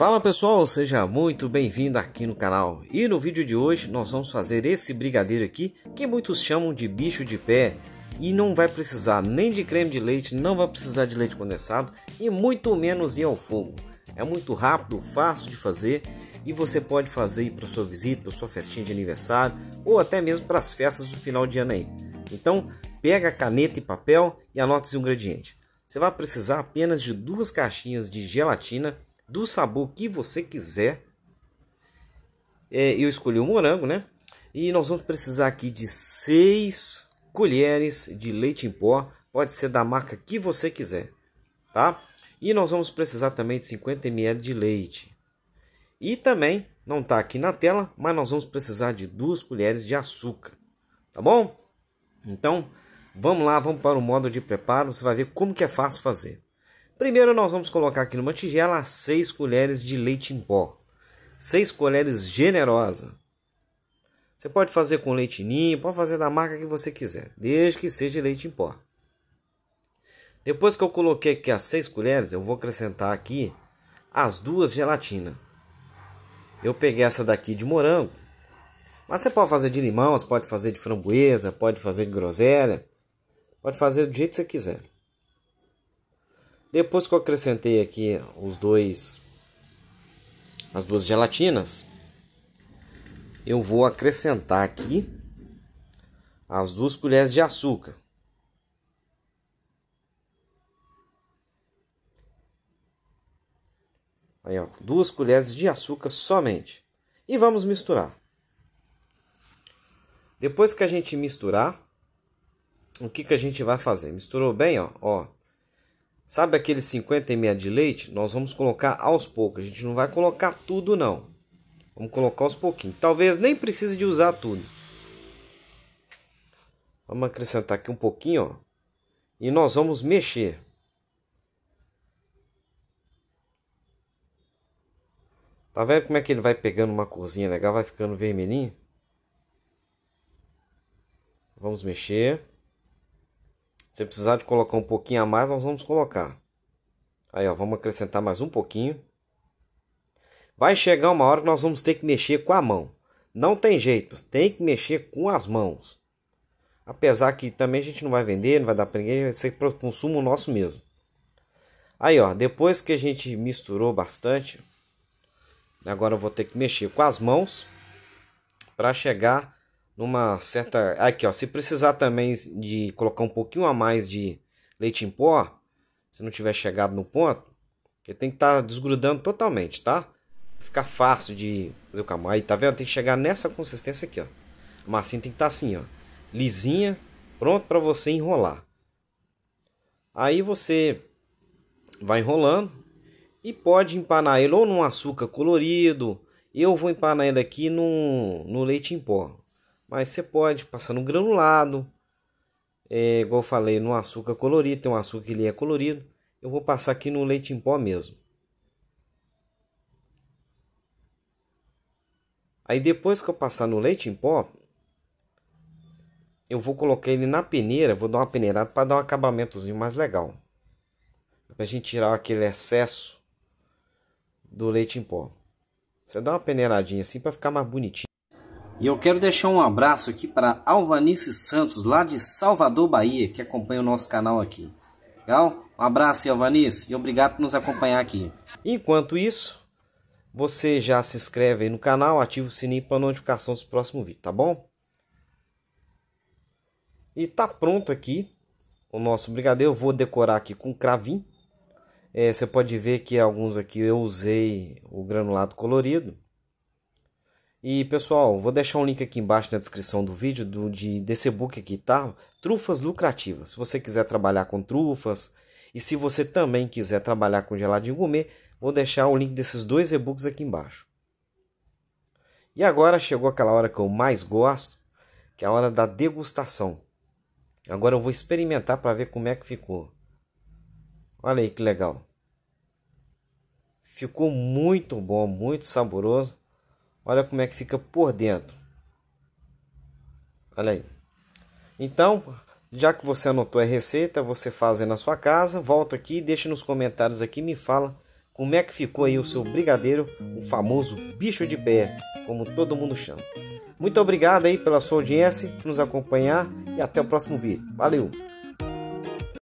Fala pessoal, seja muito bem-vindo aqui no canal. E no vídeo de hoje nós vamos fazer esse brigadeiro aqui que muitos chamam de bicho de pé e não vai precisar nem de creme de leite, não vai precisar de leite condensado e muito menos ir ao fogo. É muito rápido, fácil de fazer e você pode fazer para sua visita, para sua festinha de aniversário ou até mesmo para as festas do final de ano aí. Então, pega caneta e papel e anote os ingredientes. Você vai precisar apenas de duas caixinhas de gelatina do sabor que você quiser. É, eu escolhi o morango, né? E nós vamos precisar aqui de 6 colheres de leite em pó. Pode ser da marca que você quiser, tá? E nós vamos precisar também de 50 ml de leite. E também, não está aqui na tela, mas nós vamos precisar de 2 colheres de açúcar, tá bom? Então, vamos lá, vamos para o modo de preparo. Você vai ver como que é fácil fazer. Primeiro nós vamos colocar aqui numa tigela 6 colheres de leite em pó. 6 colheres generosa. Você pode fazer com leite ninho, pode fazer da marca que você quiser, desde que seja leite em pó. Depois que eu coloquei aqui as 6 colheres, eu vou acrescentar aqui as duas gelatina. Eu peguei essa daqui de morango, mas você pode fazer de limão, você pode fazer de framboesa, pode fazer de groselha, pode fazer do jeito que você quiser. Depois que eu acrescentei aqui os dois as duas gelatinas, eu vou acrescentar aqui as duas colheres de açúcar. Aí, ó, duas colheres de açúcar somente. E vamos misturar. Depois que a gente misturar, o que, que a gente vai fazer? Misturou bem, ó, ó. Sabe aqueles 50 ml de leite? Nós vamos colocar aos poucos. A gente não vai colocar tudo não. Vamos colocar aos pouquinhos. Talvez nem precise de usar tudo. Vamos acrescentar aqui um pouquinho, ó. E nós vamos mexer. Tá vendo como é que ele vai pegando uma corzinha legal, vai ficando vermelhinho? Vamos mexer. Se precisar de colocar um pouquinho a mais, nós vamos colocar. Aí, ó, vamos acrescentar mais um pouquinho. Vai chegar uma hora que nós vamos ter que mexer com a mão. Não tem jeito, tem que mexer com as mãos. Apesar que também a gente não vai vender, não vai dar para ninguém, vai ser para consumo nosso mesmo. Aí, ó, depois que a gente misturou bastante, agora eu vou ter que mexer com as mãos para chegar numa certa. Aqui, ó. Se precisar também de colocar um pouquinho a mais de leite em pó, se não tiver chegado no ponto, que tem que estar tá desgrudando totalmente, tá? Ficar fácil de fazer o camarão. Aí, tá vendo? Tem que chegar nessa consistência aqui, ó. A massinha tem que estar tá assim, ó. Lisinha, pronto para você enrolar. Aí você vai enrolando e pode empanar ele ou num açúcar colorido. Eu vou empanar ele aqui no, no leite em pó. Mas você pode passar no granulado. É, igual eu falei, no açúcar colorido, tem um açúcar que ele é colorido. Eu vou passar aqui no leite em pó mesmo. Aí depois que eu passar no leite em pó, eu vou colocar ele na peneira, vou dar uma peneirada para dar um acabamentozinho mais legal. para a gente tirar aquele excesso do leite em pó. Você dá uma peneiradinha assim para ficar mais bonitinho. E eu quero deixar um abraço aqui para Alvanice Santos, lá de Salvador, Bahia, que acompanha o nosso canal aqui. Legal? Um abraço, Alvanice, e obrigado por nos acompanhar aqui. Enquanto isso, você já se inscreve aí no canal, ativa o sininho para notificação dos próximos vídeos, tá bom? E tá pronto aqui o nosso brigadeiro. Eu vou decorar aqui com cravinho. É, você pode ver que alguns aqui eu usei o granulado colorido. E pessoal, vou deixar um link aqui embaixo na descrição do vídeo do, de, desse book aqui, tá? Trufas lucrativas. Se você quiser trabalhar com trufas e se você também quiser trabalhar com geladinho gourmet, vou deixar o link desses dois e-books aqui embaixo. E agora chegou aquela hora que eu mais gosto, que é a hora da degustação. Agora eu vou experimentar para ver como é que ficou. Olha aí que legal. Ficou muito bom, muito saboroso. Olha como é que fica por dentro. Olha aí. Então, já que você anotou a receita, você faz aí na sua casa, volta aqui, deixa nos comentários aqui, me fala como é que ficou aí o seu brigadeiro, o famoso bicho de pé, como todo mundo chama. Muito obrigado aí pela sua audiência, por nos acompanhar e até o próximo vídeo. Valeu!